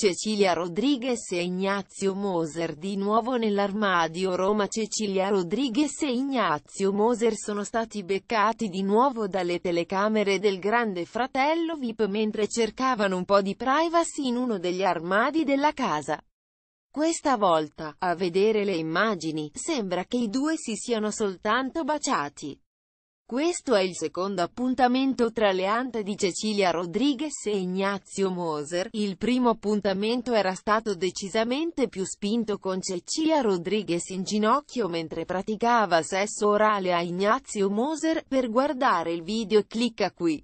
Cecilia Rodriguez e Ignazio Moser di nuovo nell'armadio Roma Cecilia Rodriguez e Ignazio Moser sono stati beccati di nuovo dalle telecamere del grande fratello VIP mentre cercavano un po' di privacy in uno degli armadi della casa. Questa volta, a vedere le immagini, sembra che i due si siano soltanto baciati. Questo è il secondo appuntamento tra le ante di Cecilia Rodriguez e Ignazio Moser, il primo appuntamento era stato decisamente più spinto con Cecilia Rodriguez in ginocchio mentre praticava sesso orale a Ignazio Moser, per guardare il video clicca qui.